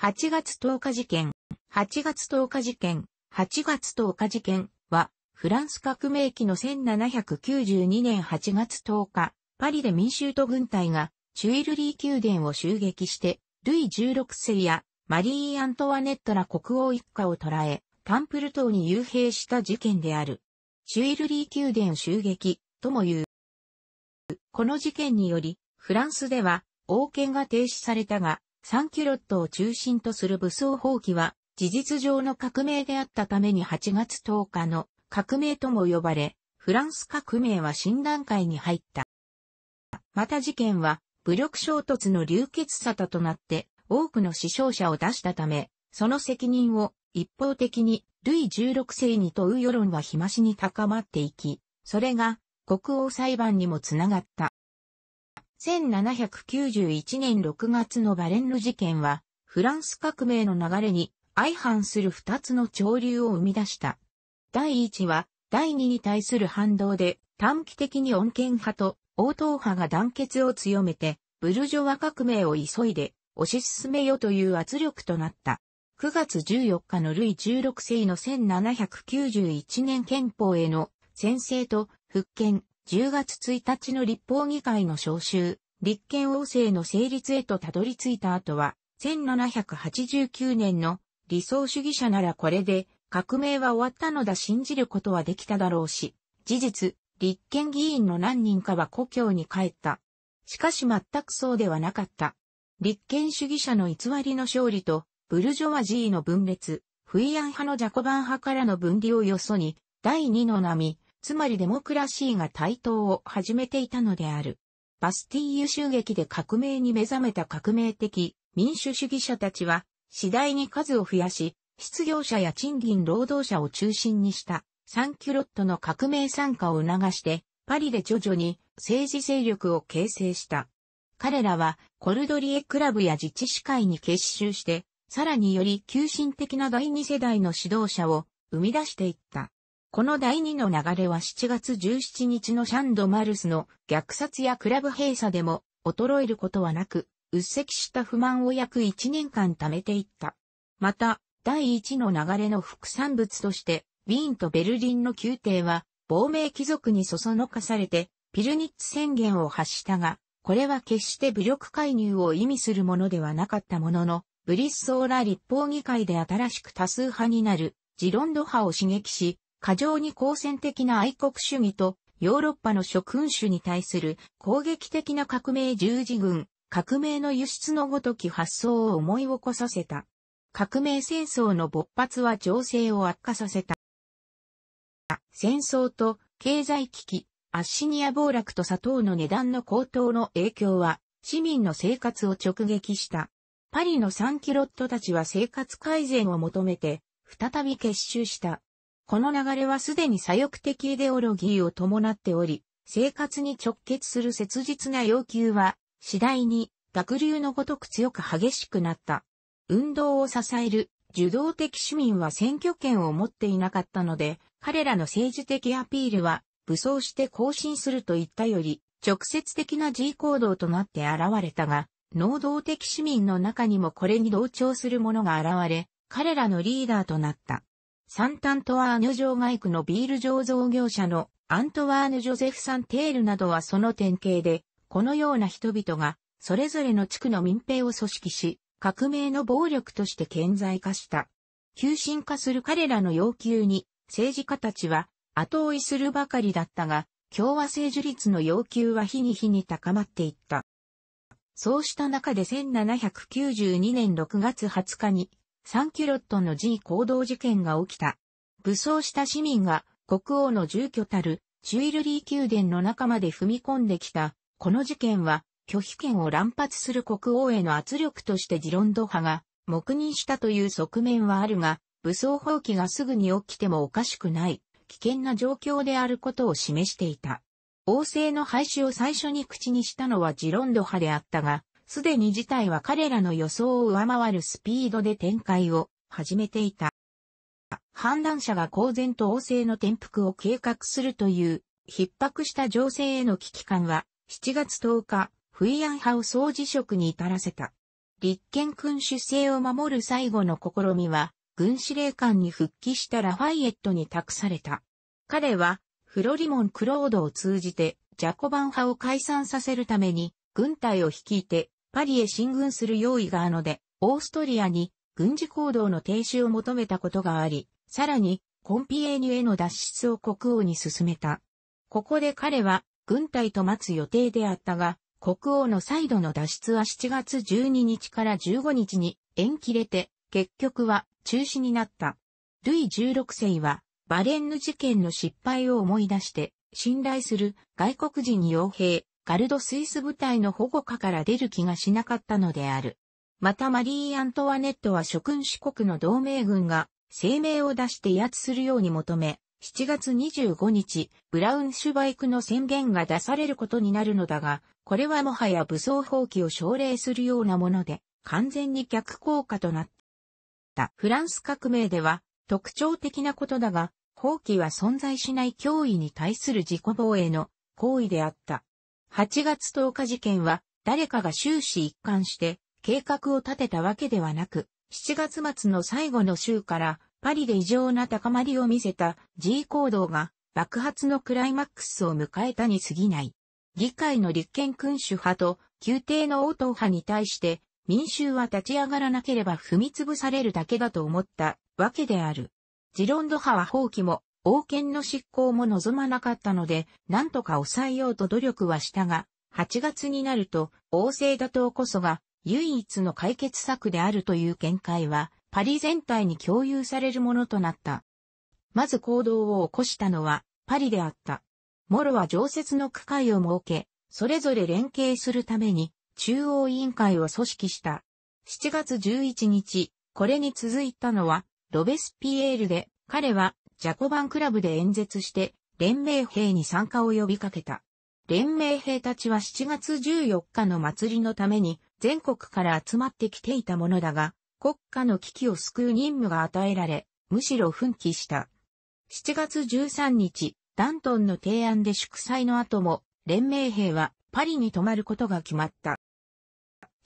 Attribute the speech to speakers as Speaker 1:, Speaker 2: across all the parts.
Speaker 1: 8月10日事件、8月10日事件、8月10日事件は、フランス革命期の1792年8月10日、パリで民衆と軍隊が、チュイルリー宮殿を襲撃して、ルイ16世やマリー・アントワネットら国王一家を捕らえ、タンプル島に幽閉した事件である。チュイルリー宮殿襲撃とも言う。この事件により、フランスでは王権が停止されたが、サンキュロットを中心とする武装放棄は、事実上の革命であったために8月10日の革命とも呼ばれ、フランス革命は新段階に入った。また事件は、武力衝突の流血沙汰となって、多くの死傷者を出したため、その責任を一方的にルイ16世に問う世論は日増しに高まっていき、それが国王裁判にもつながった。1791年6月のバレンヌ事件は、フランス革命の流れに相反する二つの潮流を生み出した。第一は、第二に対する反動で、短期的に穏健派と応答派が団結を強めて、ブルジョワ革命を急いで推し進めよという圧力となった。9月14日のルイ16世の1791年憲法への宣誓と復権、10月1日の立法議会の召集、立憲王政の成立へとたどり着いた後は、1789年の理想主義者ならこれで革命は終わったのだ信じることはできただろうし、事実、立憲議員の何人かは故郷に帰った。しかし全くそうではなかった。立憲主義者の偽りの勝利と、ブルジョワジーの分裂、フイアン派のジャコバン派からの分離をよそに、第二の波、つまりデモクラシーが台頭を始めていたのである。バスティーユ襲撃で革命に目覚めた革命的民主主義者たちは、次第に数を増やし、失業者や賃金労働者を中心にしたサンキュロットの革命参加を促して、パリで徐々に政治勢力を形成した。彼らはコルドリエクラブや自治司会に結集して、さらにより急進的な第二世代の指導者を生み出していった。この第二の流れは7月17日のシャンドマルスの虐殺やクラブ閉鎖でも衰えることはなく、鬱積した不満を約1年間貯めていった。また、第一の流れの副産物として、ウィーンとベルリンの宮廷は、亡命貴族にそそのかされて、ピルニッツ宣言を発したが、これは決して武力介入を意味するものではなかったものの、ブリッソーラ立法議会で新しく多数派になる、ジロンド派を刺激し、過剰に好戦的な愛国主義とヨーロッパの諸君主に対する攻撃的な革命十字軍、革命の輸出のごとき発想を思い起こさせた。革命戦争の勃発は情勢を悪化させた。戦争と経済危機、アッシニア暴落と砂糖の値段の高騰の影響は市民の生活を直撃した。パリのサンキロットたちは生活改善を求めて再び結集した。この流れはすでに左翼的イデオロギーを伴っており、生活に直結する切実な要求は、次第に濁流のごとく強く激しくなった。運動を支える受動的市民は選挙権を持っていなかったので、彼らの政治的アピールは武装して行進するといったより、直接的な G 行動となって現れたが、能動的市民の中にもこれに同調する者が現れ、彼らのリーダーとなった。サンタントワーヌ城外区のビール醸造業者のアントワーヌ・ジョゼフ・サンテールなどはその典型で、このような人々が、それぞれの地区の民兵を組織し、革命の暴力として顕在化した。急進化する彼らの要求に、政治家たちは後追いするばかりだったが、共和政樹立の要求は日に日に高まっていった。そうした中で1792年6月20日にサンキュロットの G 行動事件が起きた。武装した市民が国王の住居たるチュイルリー宮殿の中まで踏み込んできた。この事件は拒否権を乱発する国王への圧力としてジロンド派が黙認したという側面はあるが、武装放棄がすぐに起きてもおかしくない危険な状況であることを示していた。王政の廃止を最初に口にしたのはジロンド派であったが、すでに事態は彼らの予想を上回るスピードで展開を始めていた。反乱者が公然と王政の転覆を計画するという逼迫した情勢への危機感は7月10日、フイアン派を総辞職に至らせた。立憲君主制を守る最後の試みは、軍司令官に復帰したラファイエットに託された。彼は、フロリモン・クロードを通じて、ジャコバン派を解散させるために、軍隊を率いて、パリへ進軍する用意があので、オーストリアに軍事行動の停止を求めたことがあり、さらにコンピエーニュへの脱出を国王に進めた。ここで彼は軍隊と待つ予定であったが、国王の再度の脱出は7月12日から15日に延期れて、結局は中止になった。ルイ16世はバレンヌ事件の失敗を思い出して、信頼する外国人傭兵ガルドスイス部隊の保護下から出る気がしなかったのである。またマリー・アントワネットは諸君主国の同盟軍が声明を出して威圧するように求め、7月25日、ブラウンシュバイクの宣言が出されることになるのだが、これはもはや武装放棄を奨励するようなもので、完全に逆効果となった。フランス革命では、特徴的なことだが、放棄は存在しない脅威に対する自己防衛の行為であった。8月10日事件は、誰かが終始一貫して計画を立てたわけではなく、7月末の最後の週からパリで異常な高まりを見せた G 行動が爆発のクライマックスを迎えたに過ぎない。議会の立憲君主派と宮廷の応答派に対して民衆は立ち上がらなければ踏み潰されるだけだと思ったわけである。ジロンド派は放棄も王権の執行も望まなかったので、何とか抑えようと努力はしたが、8月になると、王政打倒こそが唯一の解決策であるという見解は、パリ全体に共有されるものとなった。まず行動を起こしたのは、パリであった。モロは常設の区会を設け、それぞれ連携するために、中央委員会を組織した。7月11日、これに続いたのは、ロベスピエールで、彼はジャコバンクラブで演説して、連盟兵に参加を呼びかけた。連盟兵たちは7月14日の祭りのために全国から集まってきていたものだが、国家の危機を救う任務が与えられ、むしろ奮起した。7月13日、ダントンの提案で祝祭の後も、連盟兵はパリに泊まることが決まった。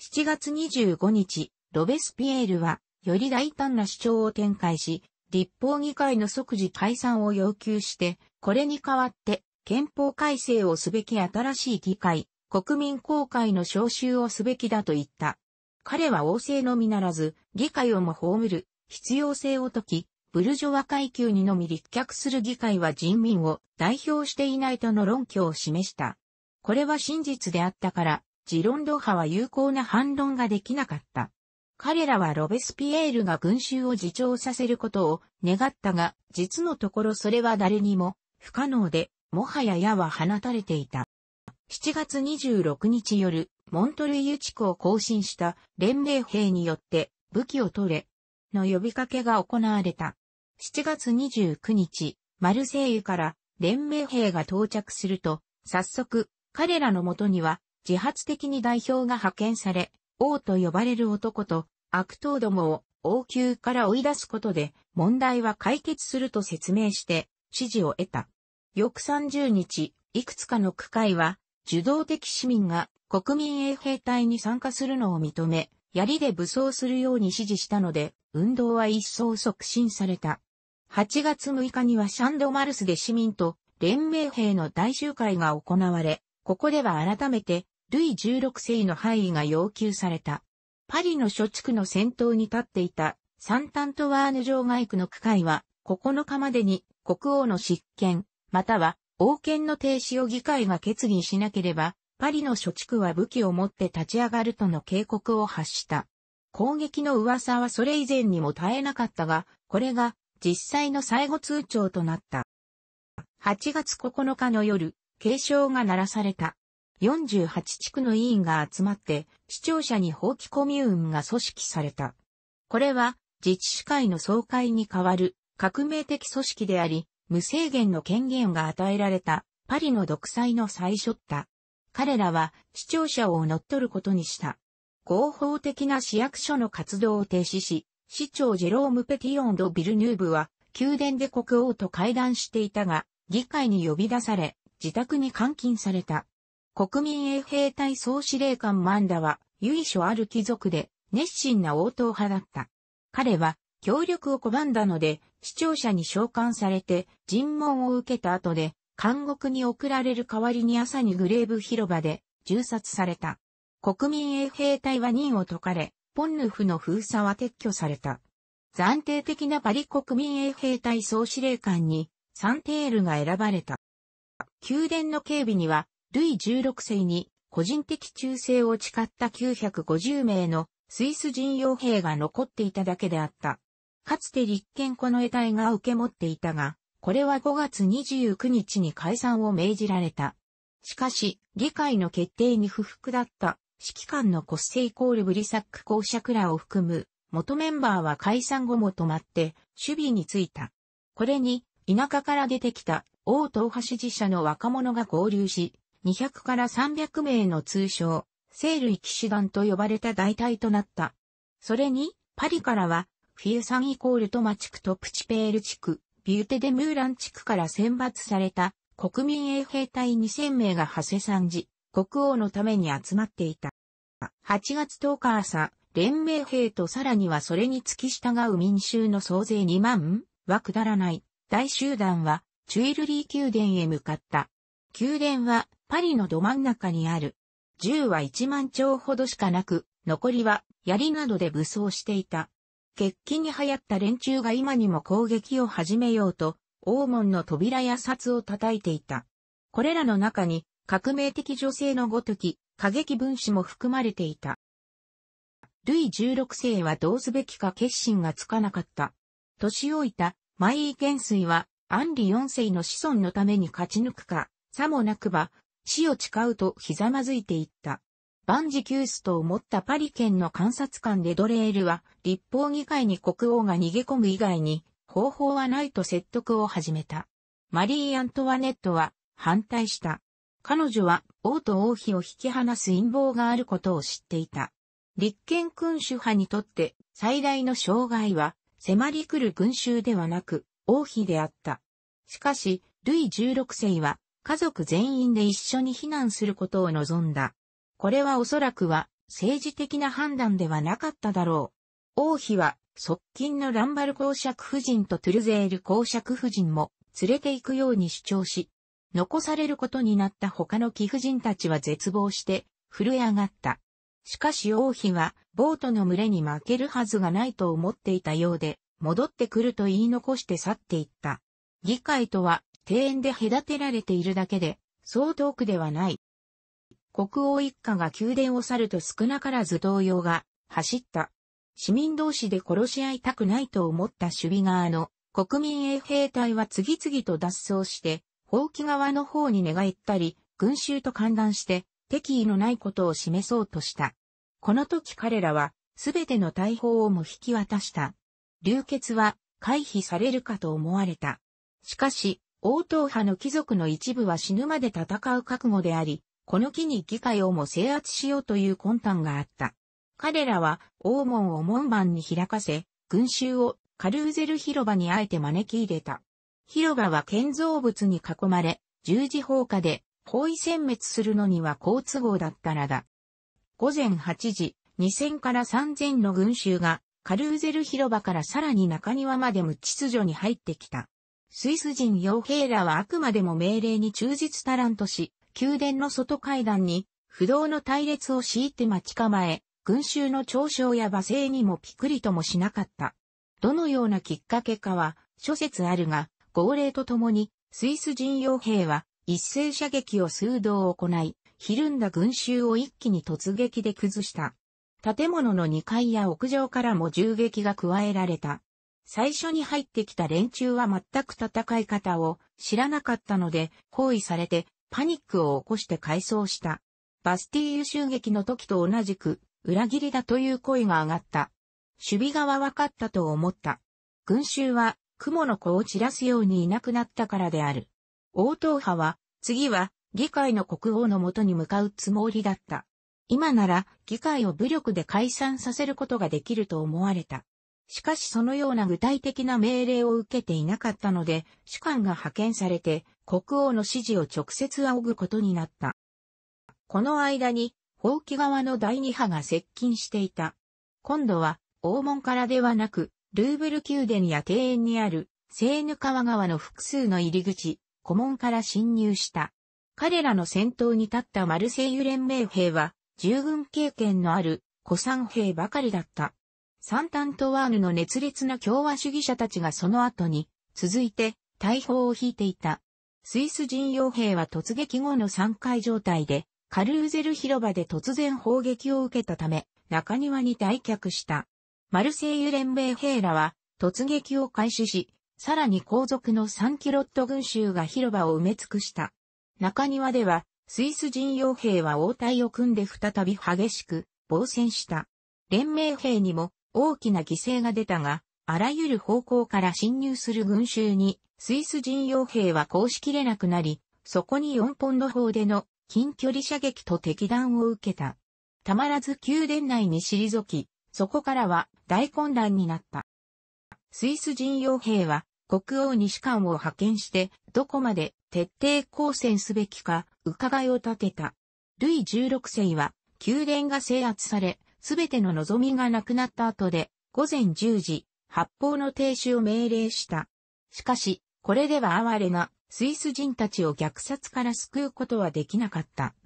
Speaker 1: 7月25日、ロベスピエールは、より大胆な主張を展開し、立法議会の即時解散を要求して、これに代わって、憲法改正をすべき新しい議会、国民公会の召集をすべきだと言った。彼は王政のみならず、議会をも葬る必要性を解き、ブルジョワ階級にのみ立脚する議会は人民を代表していないとの論拠を示した。これは真実であったから、ジロンド派は有効な反論ができなかった。彼らはロベスピエールが群衆を自重させることを願ったが、実のところそれは誰にも不可能で、もはや矢は放たれていた。7月26日夜、モントルイユ地区を更新した連盟兵によって武器を取れ、の呼びかけが行われた。7月29日、マルセイユから連盟兵が到着すると、早速、彼らのもとには自発的に代表が派遣され、王と呼ばれる男と悪党どもを王宮から追い出すことで問題は解決すると説明して支持を得た。翌30日、いくつかの区会は受動的市民が国民衛兵隊に参加するのを認め、槍で武装するように指示したので、運動は一層促進された。8月6日にはシャンドマルスで市民と連盟兵の大集会が行われ、ここでは改めて、ルイ16世の範囲が要求された。パリの諸地区の先頭に立っていたサンタントワーヌ城外区の区会は9日までに国王の執権、または王権の停止を議会が決議しなければ、パリの諸地区は武器を持って立ち上がるとの警告を発した。攻撃の噂はそれ以前にも絶えなかったが、これが実際の最後通帳となった。8月9日の夜、警鐘が鳴らされた。48地区の委員が集まって、市庁舎に放棄コミューンが組織された。これは、自治市会の総会に代わる革命的組織であり、無制限の権限が与えられたパリの独裁の最初った。彼らは市庁舎を乗っ取ることにした。合法的な市役所の活動を停止し、市長ジェローム・ペティオン・ド・ビルヌーブは宮殿で国王と会談していたが、議会に呼び出され、自宅に監禁された。国民衛兵隊総司令官マンダは、由緒ある貴族で、熱心な応答派だった。彼は、協力を拒んだので、視聴者に召喚されて、尋問を受けた後で、監獄に送られる代わりに朝にグレーブ広場で、銃殺された。国民衛兵隊は任を解かれ、ポンヌフの封鎖は撤去された。暫定的なパリ国民衛兵隊総司令官に、サンテールが選ばれた。宮殿の警備には、ルイ16世に個人的忠誠を誓った950名のスイス人傭兵が残っていただけであった。かつて立憲この得体が受け持っていたが、これは5月29日に解散を命じられた。しかし、議会の決定に不服だった指揮官のコッセイコールブリサック公爵らを含む元メンバーは解散後も止まって守備についた。これに田舎から出てきた王東派支持者の若者が合流し、200から300名の通称、生類騎士団と呼ばれた大隊となった。それに、パリからは、フィエサンイコールトマ地区とプチペール地区、ビューテデムーラン地区から選抜された国民衛兵隊2000名がセサ参ジ、国王のために集まっていた。8月10日朝、連盟兵とさらにはそれに付き従う民衆の総勢2万はくだらない大集団はチュイルリー宮殿へ向かった。宮殿はパリのど真ん中にある。銃は1万丁ほどしかなく、残りは槍などで武装していた。決起に流行った連中が今にも攻撃を始めようと、黄門の扉や札を叩いていた。これらの中に、革命的女性のごとき、過激分子も含まれていた。ルイ16世はどうすべきか決心がつかなかった。年老いた、マインスイは、アンリ4世の子孫のために勝ち抜くか、さもなくば、死を誓うとひざまずいていった。万事休すと思ったパリ県の観察官でドレールは、立法議会に国王が逃げ込む以外に、方法はないと説得を始めた。マリー・アントワネットは、反対した。彼女は、王と王妃を引き離す陰謀があることを知っていた。立憲君主派にとって、最大の障害は、迫り来る群衆ではなく、王妃であった。しかし、ルイ16世は、家族全員で一緒に避難することを望んだ。これはおそらくは政治的な判断ではなかっただろう。王妃は側近のランバル公爵夫人とトゥルゼール公爵夫人も連れて行くように主張し、残されることになった他の貴婦人たちは絶望して震え上がった。しかし王妃はボートの群れに負けるはずがないと思っていたようで、戻ってくると言い残して去っていった。議会とは庭園で隔てられているだけで、そう遠くではない。国王一家が宮殿を去ると少なからず動揺が走った。市民同士で殺し合いたくないと思った守備側の国民衛兵隊は次々と脱走して、放棄側の方に寝返ったり、群衆と観覧して敵意のないことを示そうとした。この時彼らはすべての大砲をも引き渡した。流血は回避されるかと思われた。しかし、王党派の貴族の一部は死ぬまで戦う覚悟であり、この機に議会をも制圧しようという魂胆があった。彼らは王門を門番に開かせ、群衆をカルーゼル広場にあえて招き入れた。広場は建造物に囲まれ、十字砲火で包囲殲滅するのには好都合だったらだ。午前8時、2000から3000の群衆がカルーゼル広場からさらに中庭まで無秩序に入ってきた。スイス人傭兵らはあくまでも命令に忠実たらんとし、宮殿の外階段に不動の隊列を敷いて待ち構え、群衆の嘲笑や罵声にもピクリともしなかった。どのようなきっかけかは諸説あるが、号令とともにスイス人傭兵は一斉射撃を数度行い、ひるんだ群衆を一気に突撃で崩した。建物の2階や屋上からも銃撃が加えられた。最初に入ってきた連中は全く戦い方を知らなかったので、包囲されてパニックを起こして改装した。バスティーユ襲撃の時と同じく、裏切りだという声が上がった。守備側分かったと思った。群衆は、雲の子を散らすようにいなくなったからである。応答派は、次は、議会の国王のもとに向かうつもりだった。今なら、議会を武力で解散させることができると思われた。しかしそのような具体的な命令を受けていなかったので、主官が派遣されて、国王の指示を直接仰ぐことになった。この間に、放棄側の第二波が接近していた。今度は、王門からではなく、ルーブル宮殿や庭園にある、セーヌ川側の複数の入り口、古門から侵入した。彼らの先頭に立ったマルセイユ連盟兵は、従軍経験のある、古参兵ばかりだった。サンタントワーヌの熱烈な共和主義者たちがその後に、続いて、大砲を引いていた。スイス人傭兵は突撃後の3回状態で、カルーゼル広場で突然砲撃を受けたため、中庭に退却した。マルセイユ連盟兵らは、突撃を開始し、さらに後続の3キロット群衆が広場を埋め尽くした。中庭では、スイス人傭兵は応対を組んで再び激しく、防戦した。連盟兵にも大きな犠牲が出たが、あらゆる方向から侵入する群衆に、スイス人傭兵はこうしきれなくなり、そこに4ポンド砲での近距離射撃と敵弾を受けた。たまらず宮殿内に退き、そこからは大混乱になった。スイス人傭兵は国王に士官を派遣して、どこまで徹底抗戦すべきか、伺いを立てた。ルイ16世は宮殿が制圧され、すべての望みがなくなった後で、午前10時、発砲の停止を命令した。しかし、これでは哀れなスイス人たちを虐殺から救うことはできなかった。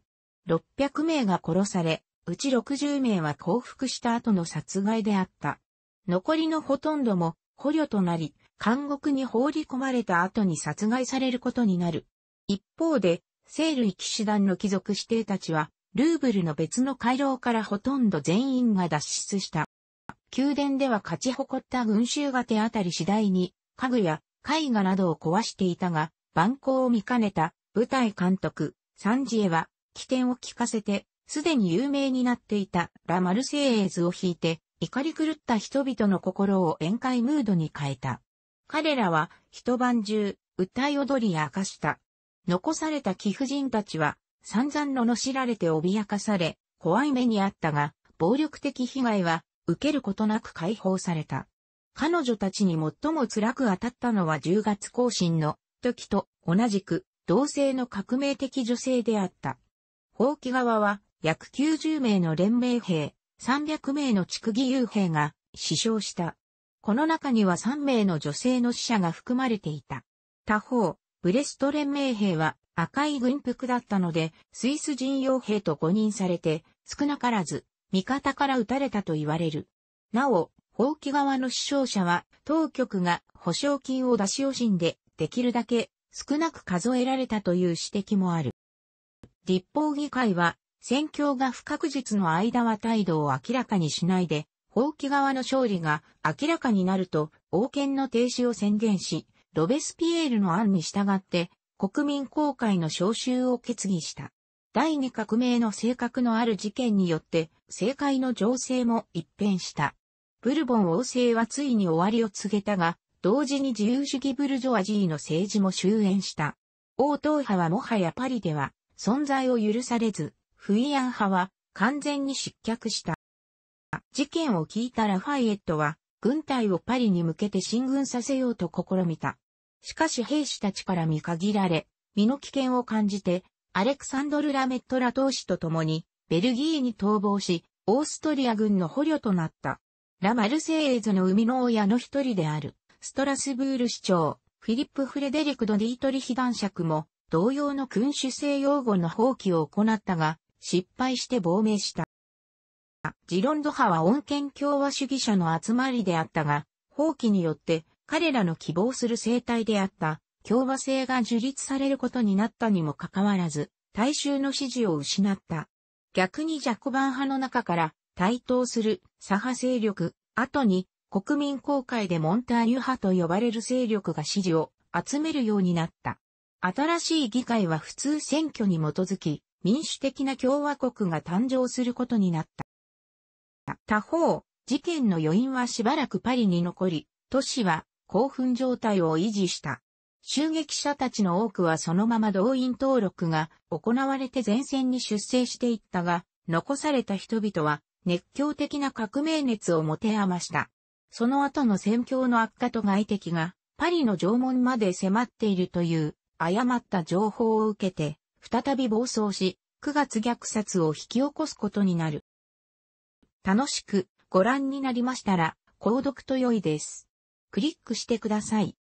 Speaker 1: 600名が殺され、うち60名は降伏した後の殺害であった。残りのほとんども捕虜となり、監獄に放り込まれた後に殺害されることになる。一方で、生類騎士団の貴族指定たちは、ルーブルの別の回廊からほとんど全員が脱出した。宮殿では勝ち誇った群衆が手当たり次第に、家具や絵画などを壊していたが、蛮行を見かねた舞台監督、サンジエは、起点を聞かせて、すでに有名になっていたラ・マルセイエーズを弾いて、怒り狂った人々の心を宴会ムードに変えた。彼らは一晩中、歌い踊りや明かした。残された貴婦人たちは、散々罵られて脅かされ、怖い目にあったが、暴力的被害は受けることなく解放された。彼女たちに最も辛く当たったのは10月更新の時と同じく同性の革命的女性であった。法規側は約90名の連盟兵、300名の地区義勇兵が死傷した。この中には3名の女性の死者が含まれていた。他方、ブレスト連盟兵は赤い軍服だったので、スイス人傭兵と誤認されて、少なからず、味方から撃たれたと言われる。なお、放棄側の死傷者は、当局が保証金を出し惜しんで、できるだけ少なく数えられたという指摘もある。立法議会は、戦況が不確実の間は態度を明らかにしないで、放棄側の勝利が明らかになると、王権の停止を宣言し、ロベスピエールの案に従って、国民公開の招集を決議した。第二革命の性格のある事件によって、政界の情勢も一変した。ブルボン王政はついに終わりを告げたが、同時に自由主義ブルジョアジーの政治も終焉した。王党派はもはやパリでは存在を許されず、フイアン派は完全に失脚した。事件を聞いたラファイエットは、軍隊をパリに向けて進軍させようと試みた。しかし兵士たちから見限られ、身の危険を感じて、アレクサンドル・ラメットラ党首と共に、ベルギーに逃亡し、オーストリア軍の捕虜となった。ラ・マルセイエズの生みの親の一人である、ストラスブール市長、フィリップ・フレデリク・ド・ディートリヒ男爵も、同様の君主制擁護の放棄を行ったが、失敗して亡命した。ジロンド派は恩恵共和主義者の集まりであったが、放棄によって彼らの希望する生態であった共和制が樹立されることになったにもかかわらず、大衆の支持を失った。逆にジャコバン派の中から対等する左派勢力、後に国民公会でモンターニュ派と呼ばれる勢力が支持を集めるようになった。新しい議会は普通選挙に基づき、民主的な共和国が誕生することになった。他方、事件の余韻はしばらくパリに残り、都市は興奮状態を維持した。襲撃者たちの多くはそのまま動員登録が行われて前線に出征していったが、残された人々は熱狂的な革命熱を持て余した。その後の戦況の悪化と外敵がパリの縄文まで迫っているという誤った情報を受けて、再び暴走し、9月虐殺を引き起こすことになる。楽しくご覧になりましたら、購読と良いです。クリックしてください。